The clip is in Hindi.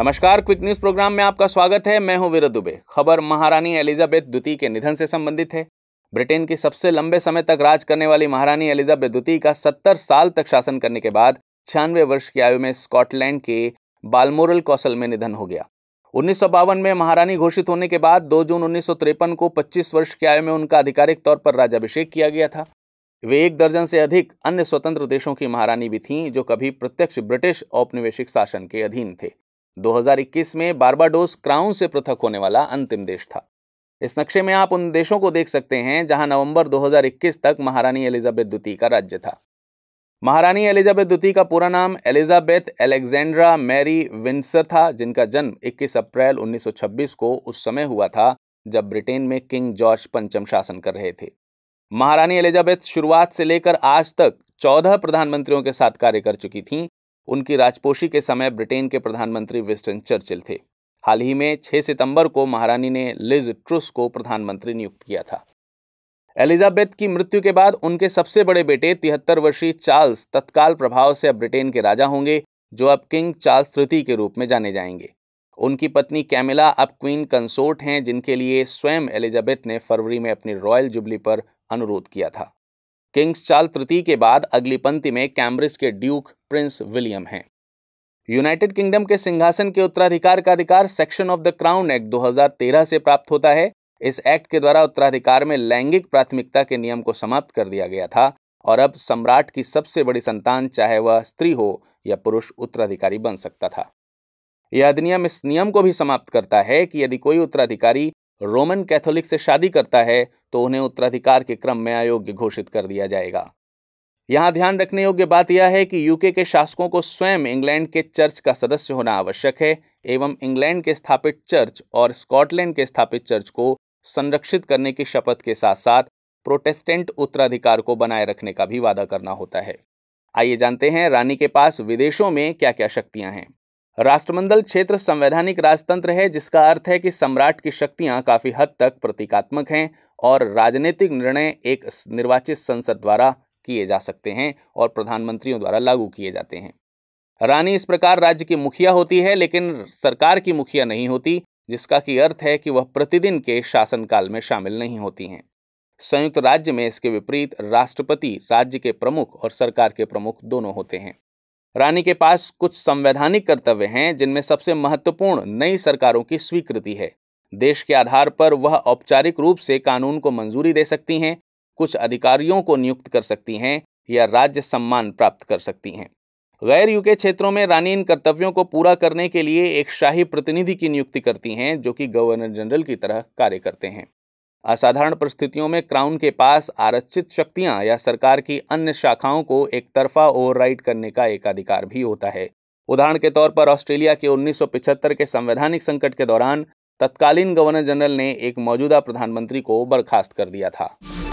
नमस्कार क्विक न्यूज प्रोग्राम में आपका स्वागत है मैं हूं वीर दुबे खबर महारानी एलिजाबेथ द्वितीय के निधन से संबंधित है ब्रिटेन की सबसे लंबे समय तक राज करने वाली महारानी एलिजाबेथ द्वितीय का सत्तर साल तक शासन करने के बाद छियानवे वर्ष की आयु में स्कॉटलैंड के बालमोरल कौशल में निधन हो गया उन्नीस में महारानी घोषित होने के बाद 2 जून उन्नीस को 25 वर्ष की आयु में उनका आधिकारिक तौर पर राजाभिषेक किया गया था वे एक दर्जन से अधिक अन्य स्वतंत्र देशों की महारानी भी थीं जो कभी प्रत्यक्ष ब्रिटिश औपनिवेशिक शासन के अधीन थे 2021 में बारबाडोस क्राउन से पृथक होने वाला अंतिम देश था इस नक्शे में आप उन देशों को देख सकते हैं जहां नवंबर 2021 तक महारानी एलिजाबेथ द्वितीय का राज्य था महारानी एलिजाबेथ द्वितीय का पूरा नाम एलिजाबेथ एलेक्जेंड्रा मैरी विंसर था जिनका जन्म 21 अप्रैल 1926 को उस समय हुआ था जब ब्रिटेन में किंग जॉर्ज पंचम शासन कर रहे थे महारानी एलिजाबेथ शुरुआत से लेकर आज तक चौदह प्रधानमंत्रियों के साथ कार्य कर चुकी थीं उनकी राजपोषी के समय ब्रिटेन के प्रधानमंत्री विस्टन चर्चिल थे हाल ही में 6 सितंबर को महारानी ने लिज ट्रुस को प्रधानमंत्री नियुक्त किया था एलिजाबेथ की मृत्यु के बाद उनके सबसे बड़े बेटे तिहत्तर वर्षीय चार्ल्स तत्काल प्रभाव से अब ब्रिटेन के राजा होंगे जो अब किंग चार्ल्स तृतीय के रूप में जाने जाएंगे उनकी पत्नी कैमिला अब क्वीन कंसोर्ट हैं जिनके लिए स्वयं एलिजाबेथ ने फरवरी में अपनी रॉयल जुबली पर अनुरोध किया था किंग्स चार्ल तृतीय के बाद अगली पंक्ति में कैम्ब्रिज के ड्यूक प्रिंस विलियम हैं यूनाइटेड किंगडम के सिंहासन के उत्तराधिकार का अधिकार Section of the Crown Act 2013 से प्राप्त होता है इस एक्ट के द्वारा उत्तराधिकार में लैंगिक प्राथमिकता के नियम को समाप्त कर दिया गया था और अब सम्राट की सबसे बड़ी संतान चाहे वह स्त्री हो या पुरुष उत्तराधिकारी बन सकता था यह अधिनियम इस नियम को भी समाप्त करता है कि यदि कोई उत्तराधिकारी रोमन कैथोलिक से शादी करता है तो उन्हें उत्तराधिकार के क्रम में अयोग्य घोषित कर दिया जाएगा यहां ध्यान रखने योग्य बात यह है कि यूके के शासकों को स्वयं इंग्लैंड के चर्च का सदस्य होना आवश्यक है एवं इंग्लैंड के स्थापित चर्च और स्कॉटलैंड के स्थापित चर्च को संरक्षित करने की शपथ के साथ साथ प्रोटेस्टेंट उत्तराधिकार को बनाए रखने का भी वादा करना होता है आइए जानते हैं रानी के पास विदेशों में क्या क्या शक्तियां हैं राष्ट्रमंडल क्षेत्र संवैधानिक राजतंत्र है जिसका अर्थ है कि सम्राट की शक्तियां काफ़ी हद तक प्रतीकात्मक हैं और राजनीतिक निर्णय एक निर्वाचित संसद द्वारा किए जा सकते हैं और प्रधानमंत्रियों द्वारा लागू किए जाते हैं रानी इस प्रकार राज्य की मुखिया होती है लेकिन सरकार की मुखिया नहीं होती जिसका कि अर्थ है कि वह प्रतिदिन के शासनकाल में शामिल नहीं होती हैं संयुक्त राज्य में इसके विपरीत राष्ट्रपति राज्य के प्रमुख और सरकार के प्रमुख दोनों होते हैं रानी के पास कुछ संवैधानिक कर्तव्य हैं जिनमें सबसे महत्वपूर्ण नई सरकारों की स्वीकृति है देश के आधार पर वह औपचारिक रूप से कानून को मंजूरी दे सकती हैं कुछ अधिकारियों को नियुक्त कर सकती हैं या राज्य सम्मान प्राप्त कर सकती हैं गैर यूके क्षेत्रों में रानी इन कर्तव्यों को पूरा करने के लिए एक शाही प्रतिनिधि की नियुक्ति करती हैं जो कि गवर्नर जनरल की तरह कार्य करते हैं असाधारण परिस्थितियों में क्राउन के पास आरक्षित शक्तियां या सरकार की अन्य शाखाओं को एक तरफा ओवरराइड करने का एकाधिकार भी होता है उदाहरण के तौर पर ऑस्ट्रेलिया के 1975 के संवैधानिक संकट के दौरान तत्कालीन गवर्नर जनरल ने एक मौजूदा प्रधानमंत्री को बर्खास्त कर दिया था